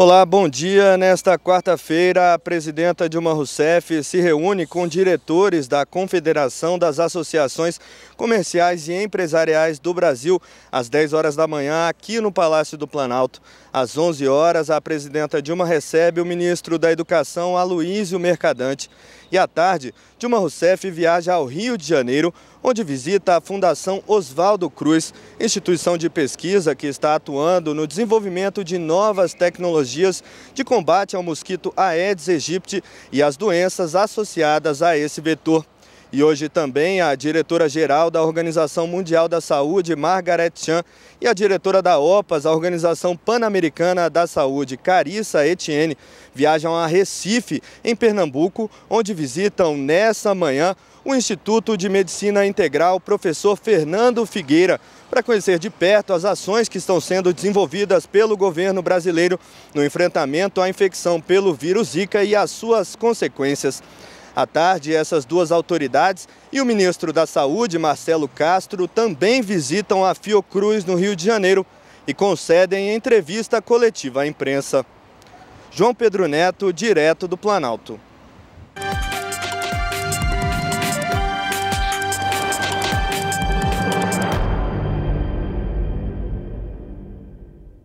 Olá, bom dia. Nesta quarta-feira, a presidenta Dilma Rousseff se reúne com diretores da Confederação das Associações Comerciais e Empresariais do Brasil às 10 horas da manhã aqui no Palácio do Planalto. Às 11 horas, a presidenta Dilma recebe o ministro da Educação Aloísio Mercadante. E à tarde, Dilma Rousseff viaja ao Rio de Janeiro, onde visita a Fundação Oswaldo Cruz, instituição de pesquisa que está atuando no desenvolvimento de novas tecnologias dias de combate ao mosquito Aedes aegypti e às doenças associadas a esse vetor e hoje também a diretora-geral da Organização Mundial da Saúde, Margaret Chan, e a diretora da OPAS, a Organização Pan-Americana da Saúde, Carissa Etienne, viajam a Recife, em Pernambuco, onde visitam nessa manhã o Instituto de Medicina Integral Professor Fernando Figueira, para conhecer de perto as ações que estão sendo desenvolvidas pelo governo brasileiro no enfrentamento à infecção pelo vírus Zika e as suas consequências. À tarde, essas duas autoridades e o ministro da Saúde, Marcelo Castro, também visitam a Fiocruz, no Rio de Janeiro, e concedem entrevista coletiva à imprensa. João Pedro Neto, direto do Planalto.